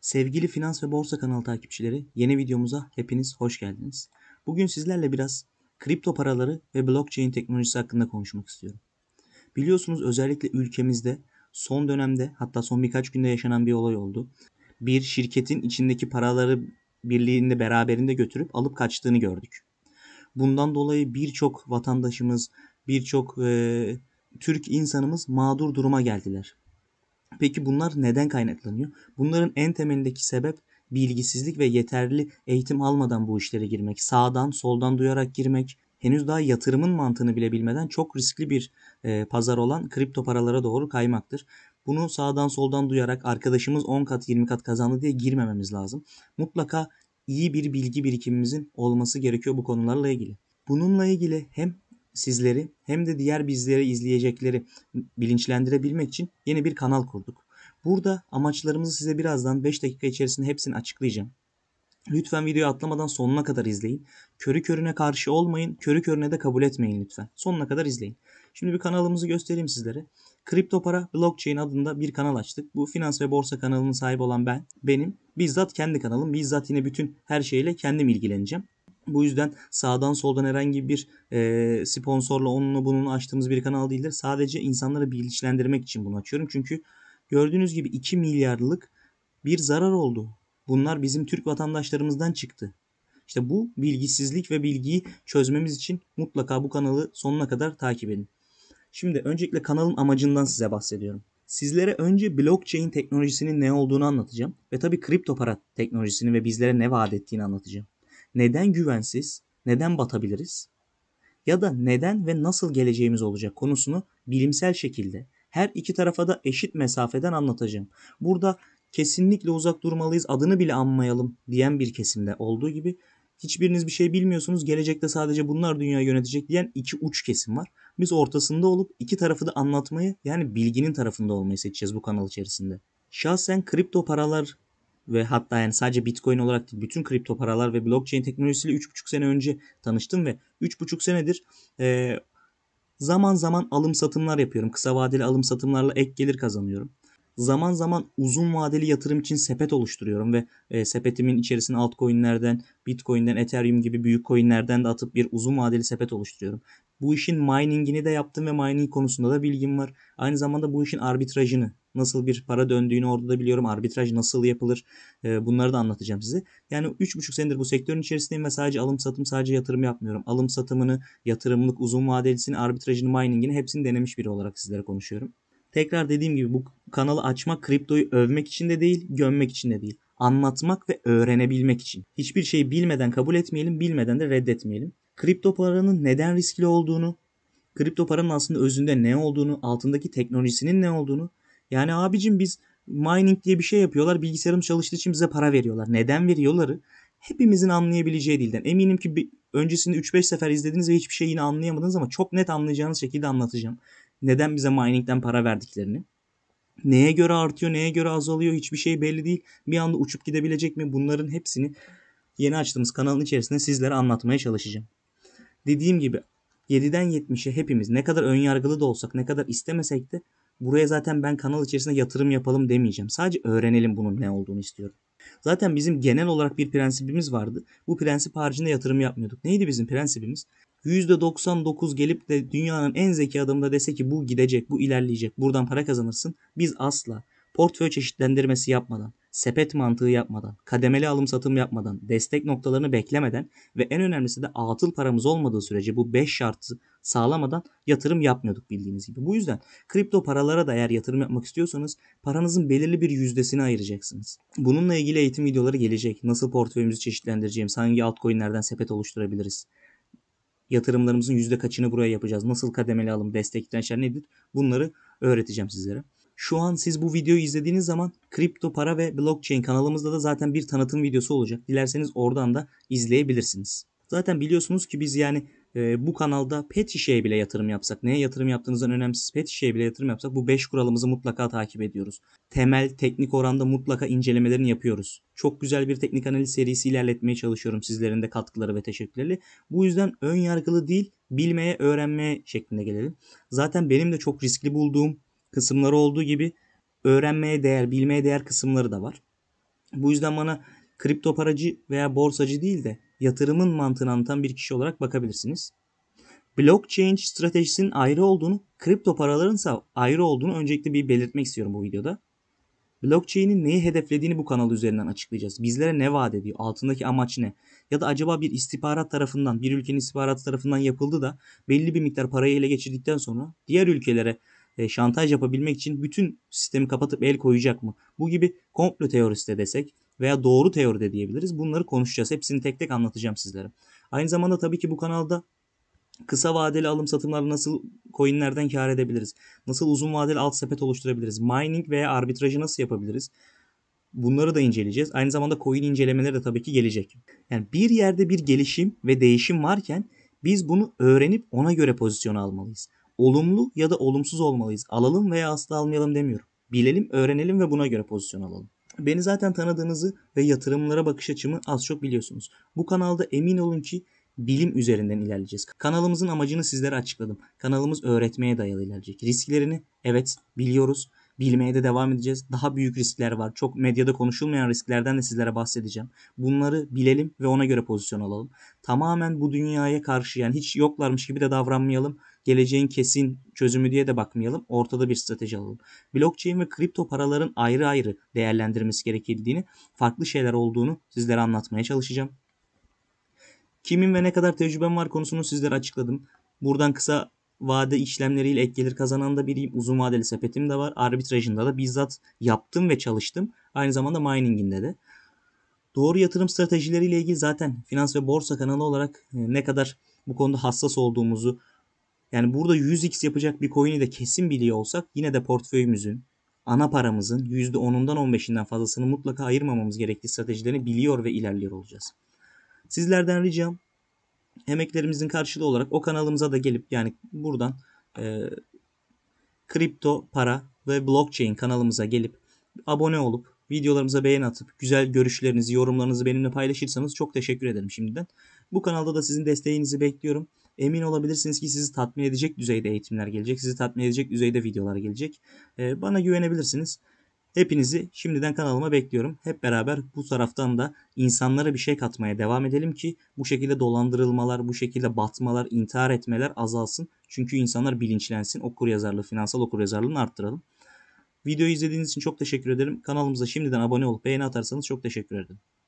Sevgili Finans ve Borsa kanalı takipçileri, yeni videomuza hepiniz hoş geldiniz. Bugün sizlerle biraz kripto paraları ve blockchain teknolojisi hakkında konuşmak istiyorum. Biliyorsunuz özellikle ülkemizde son dönemde hatta son birkaç günde yaşanan bir olay oldu. Bir şirketin içindeki paraları birliğinde beraberinde götürüp alıp kaçtığını gördük. Bundan dolayı birçok vatandaşımız, birçok e, Türk insanımız mağdur duruma geldiler. Peki bunlar neden kaynaklanıyor? Bunların en temelindeki sebep bilgisizlik ve yeterli eğitim almadan bu işlere girmek, sağdan soldan duyarak girmek, henüz daha yatırımın mantığını bile bilmeden çok riskli bir e, pazar olan kripto paralara doğru kaymaktır. Bunu sağdan soldan duyarak arkadaşımız 10 kat 20 kat kazandı diye girmememiz lazım. Mutlaka iyi bir bilgi birikimimizin olması gerekiyor bu konularla ilgili. Bununla ilgili hem sizleri hem de diğer bizleri izleyecekleri bilinçlendirebilmek için yeni bir kanal kurduk. Burada amaçlarımızı size birazdan 5 dakika içerisinde hepsini açıklayacağım. Lütfen videoyu atlamadan sonuna kadar izleyin. Körü körüne karşı olmayın, körü körüne de kabul etmeyin lütfen. Sonuna kadar izleyin. Şimdi bir kanalımızı göstereyim sizlere. Kripto Para Blockchain adında bir kanal açtık. Bu finans ve borsa kanalının sahibi olan ben, benim. Bizzat kendi kanalım. Bizzat yine bütün her şeyle kendim ilgileneceğim. Bu yüzden sağdan soldan herhangi bir e, sponsorla onunla bunun açtığımız bir kanal değildir. Sadece insanları bilinçlendirmek için bunu açıyorum. Çünkü gördüğünüz gibi 2 milyarlık bir zarar oldu. Bunlar bizim Türk vatandaşlarımızdan çıktı. İşte bu bilgisizlik ve bilgiyi çözmemiz için mutlaka bu kanalı sonuna kadar takip edin. Şimdi öncelikle kanalın amacından size bahsediyorum. Sizlere önce blockchain teknolojisinin ne olduğunu anlatacağım ve tabii kripto para teknolojisini ve bizlere ne vaat ettiğini anlatacağım neden güvensiz, neden batabiliriz ya da neden ve nasıl geleceğimiz olacak konusunu bilimsel şekilde her iki tarafa da eşit mesafeden anlatacağım. Burada kesinlikle uzak durmalıyız adını bile anmayalım diyen bir kesimde olduğu gibi hiçbiriniz bir şey bilmiyorsunuz gelecekte sadece bunlar dünya yönetecek diyen iki uç kesim var. Biz ortasında olup iki tarafı da anlatmayı yani bilginin tarafında olmayı seçeceğiz bu kanal içerisinde. Şahsen kripto paralar ve hatta yani sadece Bitcoin olarak değil bütün kripto paralar ve blockchain teknolojisiyle 3,5 sene önce tanıştım ve 3,5 senedir e, zaman zaman alım satımlar yapıyorum. Kısa vadeli alım satımlarla ek gelir kazanıyorum. Zaman zaman uzun vadeli yatırım için sepet oluşturuyorum ve e, sepetimin içerisine altcoin'lerden, Bitcoin'den, Ethereum gibi büyük coin'lerden de atıp bir uzun vadeli sepet oluşturuyorum. Bu işin miningini de yaptım ve mining konusunda da bilgim var. Aynı zamanda bu işin arbitrajını nasıl bir para döndüğünü orada da biliyorum. Arbitraj nasıl yapılır e, bunları da anlatacağım size. Yani 3,5 senedir bu sektörün içerisindeyim ve sadece alım satım sadece yatırım yapmıyorum. Alım satımını, yatırımlık, uzun vadelisini, arbitrajını, miningini hepsini denemiş biri olarak sizlere konuşuyorum. Tekrar dediğim gibi bu kanalı açmak kriptoyu övmek için de değil, gömmek için de değil. Anlatmak ve öğrenebilmek için. Hiçbir şeyi bilmeden kabul etmeyelim, bilmeden de reddetmeyelim kripto paranın neden riskli olduğunu, kripto paranın aslında özünde ne olduğunu, altındaki teknolojisinin ne olduğunu. Yani abicim biz mining diye bir şey yapıyorlar. Bilgisayarım çalıştığı için bize para veriyorlar. Neden veriyorları? Hepimizin anlayabileceği dilden. Eminim ki bir, öncesinde 3-5 sefer izlediniz ve hiçbir şey yine anlayamadınız ama çok net anlayacağınız şekilde anlatacağım. Neden bize miningden para verdiklerini. Neye göre artıyor, neye göre azalıyor hiçbir şey belli değil. Bir anda uçup gidebilecek mi bunların hepsini yeni açtığımız kanalın içerisinde sizlere anlatmaya çalışacağım. Dediğim gibi 7'den 70'e hepimiz ne kadar önyargılı da olsak ne kadar istemesek de buraya zaten ben kanal içerisinde yatırım yapalım demeyeceğim. Sadece öğrenelim bunun ne olduğunu istiyorum. Zaten bizim genel olarak bir prensibimiz vardı. Bu prensip haricinde yatırım yapmıyorduk. Neydi bizim prensibimiz? %99 gelip de dünyanın en zeki adamı da dese ki bu gidecek, bu ilerleyecek, buradan para kazanırsın. Biz asla portföy çeşitlendirmesi yapmadan, sepet mantığı yapmadan, kademeli alım satım yapmadan, destek noktalarını beklemeden ve en önemlisi de atıl paramız olmadığı sürece bu 5 şartı sağlamadan yatırım yapmıyorduk bildiğiniz gibi. Bu yüzden kripto paralara da eğer yatırım yapmak istiyorsanız paranızın belirli bir yüzdesini ayıracaksınız. Bununla ilgili eğitim videoları gelecek. Nasıl portföyümüzü çeşitlendireceğim, hangi altcoin'lerden sepet oluşturabiliriz? Yatırımlarımızın yüzde kaçını buraya yapacağız? Nasıl kademeli alım, destekleyen şeyler nedir? Bunları öğreteceğim sizlere. Şu an siz bu videoyu izlediğiniz zaman kripto para ve blockchain kanalımızda da zaten bir tanıtım videosu olacak. Dilerseniz oradan da izleyebilirsiniz. Zaten biliyorsunuz ki biz yani e, bu kanalda pet şişeye bile yatırım yapsak, neye yatırım yaptığınızdan önemsiz pet şişeye bile yatırım yapsak bu 5 kuralımızı mutlaka takip ediyoruz. Temel teknik oranda mutlaka incelemelerini yapıyoruz. Çok güzel bir teknik analiz serisi ilerletmeye çalışıyorum sizlerin de katkıları ve teşekkürleri. Bu yüzden ön yargılı değil, bilmeye, öğrenmeye şeklinde gelelim. Zaten benim de çok riskli bulduğum kısımları olduğu gibi öğrenmeye değer, bilmeye değer kısımları da var. Bu yüzden bana kripto paracı veya borsacı değil de yatırımın mantığını anlatan bir kişi olarak bakabilirsiniz. Blockchain stratejisinin ayrı olduğunu, kripto paraların ise ayrı olduğunu öncelikle bir belirtmek istiyorum bu videoda. Blockchain'in neyi hedeflediğini bu kanal üzerinden açıklayacağız. Bizlere ne vaat ediyor? Altındaki amaç ne? Ya da acaba bir istihbarat tarafından, bir ülkenin istihbarat tarafından yapıldı da belli bir miktar parayı ele geçirdikten sonra diğer ülkelere e, şantaj yapabilmek için bütün sistemi kapatıp el koyacak mı? Bu gibi komplo teorisi de desek veya doğru teori de diyebiliriz. Bunları konuşacağız. Hepsini tek tek anlatacağım sizlere. Aynı zamanda tabii ki bu kanalda kısa vadeli alım satımları nasıl coinlerden kar edebiliriz? Nasıl uzun vadeli alt sepet oluşturabiliriz? Mining veya arbitrajı nasıl yapabiliriz? Bunları da inceleyeceğiz. Aynı zamanda coin incelemeleri de tabii ki gelecek. Yani bir yerde bir gelişim ve değişim varken biz bunu öğrenip ona göre pozisyon almalıyız olumlu ya da olumsuz olmalıyız. Alalım veya asla almayalım demiyorum. Bilelim, öğrenelim ve buna göre pozisyon alalım. Beni zaten tanıdığınızı ve yatırımlara bakış açımı az çok biliyorsunuz. Bu kanalda emin olun ki bilim üzerinden ilerleyeceğiz. Kanalımızın amacını sizlere açıkladım. Kanalımız öğretmeye dayalı ilerleyecek. Risklerini evet biliyoruz. Bilmeye de devam edeceğiz. Daha büyük riskler var. Çok medyada konuşulmayan risklerden de sizlere bahsedeceğim. Bunları bilelim ve ona göre pozisyon alalım. Tamamen bu dünyaya karşı yani hiç yoklarmış gibi de davranmayalım geleceğin kesin çözümü diye de bakmayalım. Ortada bir strateji alalım. Blockchain ve kripto paraların ayrı ayrı değerlendirmesi gerekildiğini, farklı şeyler olduğunu sizlere anlatmaya çalışacağım. Kimin ve ne kadar tecrübem var konusunu sizlere açıkladım. Buradan kısa vade işlemleriyle ek gelir kazanan da biriyim. Uzun vadeli sepetim de var. Arbitrajında da bizzat yaptım ve çalıştım. Aynı zamanda mininginde de. Doğru yatırım stratejileriyle ilgili zaten finans ve borsa kanalı olarak e, ne kadar bu konuda hassas olduğumuzu yani burada 100x yapacak bir coin'i de kesin biliyor olsak yine de portföyümüzün, ana paramızın %10'undan 15'inden fazlasını mutlaka ayırmamamız gerektiği stratejilerini biliyor ve ilerliyor olacağız. Sizlerden ricam emeklerimizin karşılığı olarak o kanalımıza da gelip yani buradan e, kripto para ve blockchain kanalımıza gelip abone olup videolarımıza beğeni atıp güzel görüşlerinizi, yorumlarınızı benimle paylaşırsanız çok teşekkür ederim şimdiden. Bu kanalda da sizin desteğinizi bekliyorum emin olabilirsiniz ki sizi tatmin edecek düzeyde eğitimler gelecek. Sizi tatmin edecek düzeyde videolar gelecek. Ee, bana güvenebilirsiniz. Hepinizi şimdiden kanalıma bekliyorum. Hep beraber bu taraftan da insanlara bir şey katmaya devam edelim ki bu şekilde dolandırılmalar, bu şekilde batmalar, intihar etmeler azalsın. Çünkü insanlar bilinçlensin. okur yazarlığı finansal okur yazarlığını arttıralım. Videoyu izlediğiniz için çok teşekkür ederim. Kanalımıza şimdiden abone olup beğeni atarsanız çok teşekkür ederim.